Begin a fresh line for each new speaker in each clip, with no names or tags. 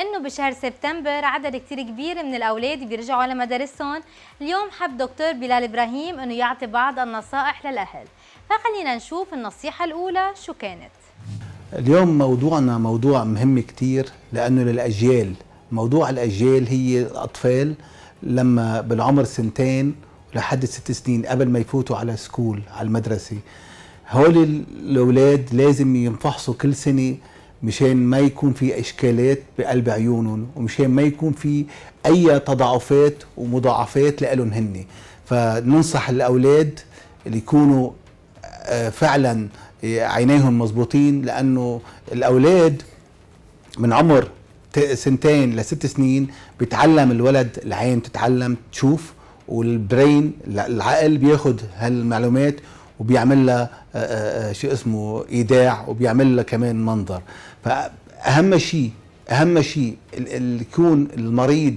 انه بشهر سبتمبر عدد كثير كبير من الاولاد بيرجعوا لمدارسهم اليوم حب دكتور بلال ابراهيم انه يعطي بعض النصائح للاهل فخلينا نشوف النصيحه الاولى شو كانت
اليوم موضوعنا موضوع مهم كثير لانه للاجيال موضوع الاجيال هي الاطفال لما بالعمر سنتين لحد ست سنين قبل ما يفوتوا على سكول على المدرسه هول الاولاد لازم ينفحصوا كل سنه مشان ما يكون في اشكالات بقلب عيونهم ومشان ما يكون في اي تضاعفات ومضاعفات لالهم هن فننصح الاولاد اللي يكونوا آه، فعلا آه، عينيهم مظبوطين لانه الاولاد من عمر سنتين لست سنين بيتعلم الولد العين تتعلم تشوف والبرين العقل بياخد هالمعلومات وبيعمل لها آه، آه، آه، شيء اسمه ايداع وبيعمل لها كمان منظر فاهم شيء اهم شيء اللي يكون المريض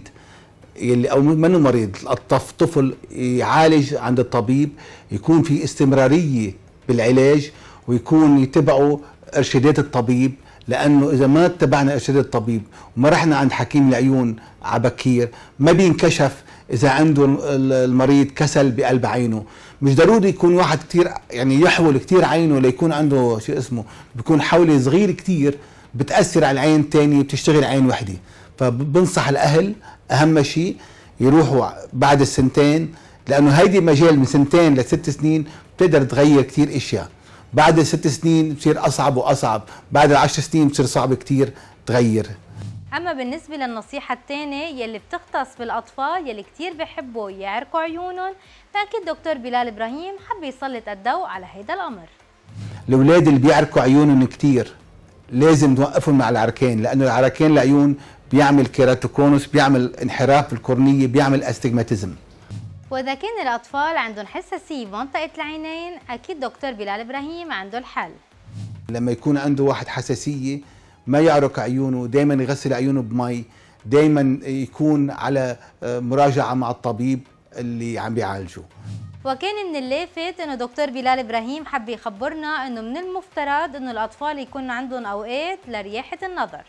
يلي او منه مريض الطفل يعالج عند الطبيب يكون في استمراريه بالعلاج ويكون يتبعوا ارشادات الطبيب لانه اذا ما اتبعنا ارشادات الطبيب وما رحنا عند حكيم العيون عبكير ما بينكشف اذا عنده المريض كسل بقلب عينه مش ضروري يكون واحد كتير يعني يحول كتير عينه ليكون عنده شو اسمه بيكون حوله صغير كتير بتاثر على العين الثانيه بتشتغل عين وحده فبنصح الاهل اهم شيء يروحوا بعد السنتين لانه هيدي مجال من سنتين لست سنين بتقدر تغير كتير اشياء بعد ست سنين بصير اصعب واصعب بعد العشر سنين بصير صعب كتير تغير
اما بالنسبه للنصيحه الثانيه يلي بتختص بالاطفال يلي كثير بحبوا يعرقوا عيونهم فاكيد دكتور بلال ابراهيم حب يسلط الضوء على هيدا الامر
الاولاد اللي بيعرقوا عيونهم كثير لازم نوقفهم مع العركان لانه العركان العيون بيعمل كيراتوكونوس بيعمل انحراف في بيعمل استجماتيزم
واذا كان الاطفال عندهم حساسيه بمنطقه العينين اكيد دكتور بلال ابراهيم عنده الحل
لما يكون عنده واحد حساسيه ما يعرق عيونه دايما يغسل عيونه بمي دايما يكون على آه، مراجعه مع الطبيب اللي عم بيعالجه
وكان من اللافت انه دكتور بلال ابراهيم حب يخبرنا انه من المفترض انه الاطفال يكون عندهم اوقات لرياحه النظر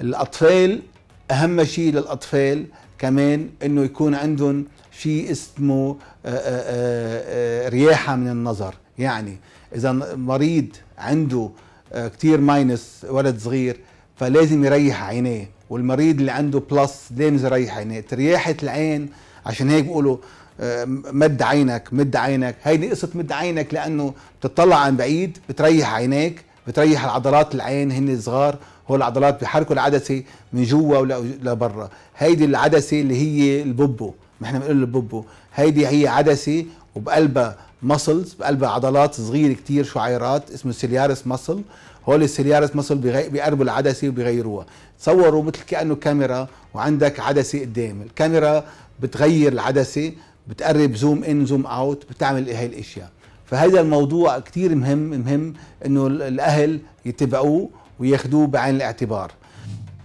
الاطفال اهم شيء للاطفال كمان انه يكون عندهم شيء اسمه آه، آه، رياحه من النظر يعني اذا مريض عنده آه، كتير ماينس ولد صغير فلازم يريح عينيه والمريض اللي عنده بلس لازم يريح عينيه ترياحة العين عشان هيك بيقولوا آه، مد عينك مد عينك هيدي قصة مد عينك لأنه بتطلع عن بعيد بتريح عينيك بتريح العضلات العين هن صغار هو العضلات بيحركوا العدسة من جوا لبرا هيدي العدسة اللي هي الببو ما احنا بنقول الببو هيدي هي عدسة وبقلبها ماسلز بقلبها عضلات صغيره كتير شعيرات اسمه سيليارس ماسل هول السيليارس ماسل بيقربوا العدسه وبيغيروها تصوروا مثل كانه كاميرا وعندك عدسه قدام الكاميرا بتغير العدسه بتقرب زوم ان زوم اوت بتعمل هاي الاشياء فهذا الموضوع كتير مهم مهم انه الاهل يتبعوه وياخذوه بعين الاعتبار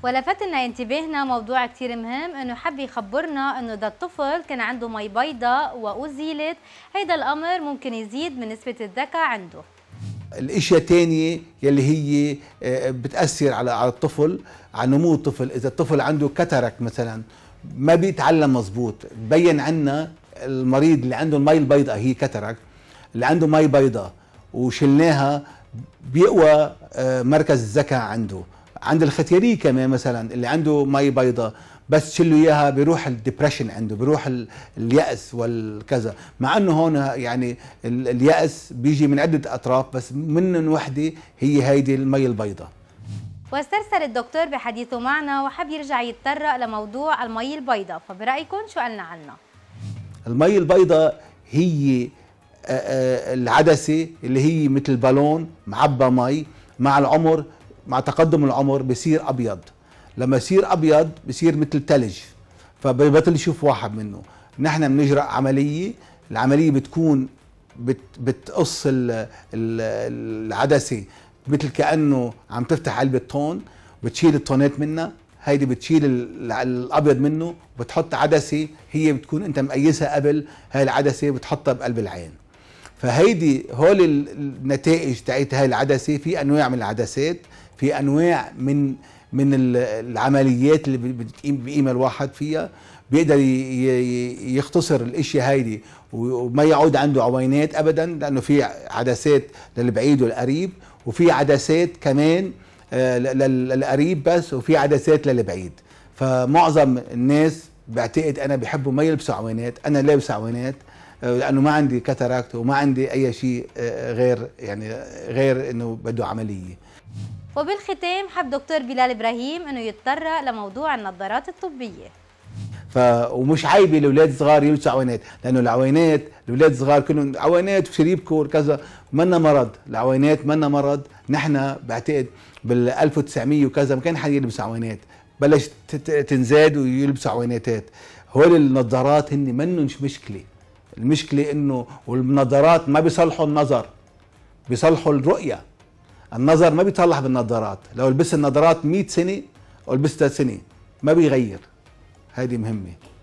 ولفت لنا انتباهنا موضوع كتير مهم انه حب يخبرنا انه ده الطفل كان عنده مي بيضاء وازيلت هيدا الامر ممكن يزيد من نسبه الذكاء عنده
الاشياء تانية يلي هي آه، بتاثر على على الطفل على نمو الطفل اذا الطفل عنده كترك مثلا ما بيتعلم مزبوط بين عنا المريض اللي عنده المي البيضاء هي كترك اللي عنده مي بيضاء وشلناها بيقوى آه، مركز الذكاء عنده عند الختياري كمان مثلا اللي عنده مي بيضاء بس شلوا اياها بيروح الدبريشن عنده بيروح اليأس والكذا مع انه هون يعني اليأس بيجي من عده اطراف بس من وحده هي هيدي المي البيضاء
واسترسل الدكتور بحديثه معنا وحب يرجع يتطرق لموضوع المي البيضاء فبرايكم شو قالنا عنها
المي البيضاء هي آه، آه، العدسه اللي هي مثل بالون معبى مي مع العمر مع تقدم العمر بصير ابيض لما يصير ابيض بصير مثل ثلج فبطل يشوف واحد منه نحن بنجرأ عمليه العمليه بتكون بت بتقص العدسه مثل كانه عم تفتح علبه طون بتشيل الطونات منها هيدي بتشيل الابيض منه بتحط عدسه هي بتكون انت مقيسها قبل هاي العدسه بتحطها بقلب العين فهيدي هول النتائج تاعت هاي العدسه في انواع من العدسات في انواع من من العمليات اللي بتقيم بقيمه الواحد فيها بيقدر يختصر الاشياء هيدي وما يعود عنده عوينات ابدا لانه في عدسات للبعيد والقريب وفي عدسات كمان آه، للقريب بس وفي عدسات للبعيد فمعظم الناس بعتقد انا بحبوا ما يلبسوا عوينات انا لابس عوينات آه، لانه ما عندي كاتاراكت وما عندي اي شيء آه، غير يعني غير انه بده عمليه
وبالختام حب دكتور بلال إبراهيم أنه يتطرق لموضوع النظارات الطبية
ف... ومش عيب الاولاد الصغار يلبسوا عوينات لانه العوينات الاولاد الصغار كلهم عوينات وشريبكو وكذا منا مرض العوينات منا مرض نحن بعتقد بال 1900 وكذا ما كان حد يلبس عوينات بلشت تنزاد ويلبسوا عويناتات هول النظارات هن منهم مشكله المشكله انه والنظارات ما بيصلحوا النظر بيصلحوا الرؤيه النظر ما بيطلع بالنظارات لو لبست النظارات 100 سنه او لبستها سنه ما بيغير هذه مهمه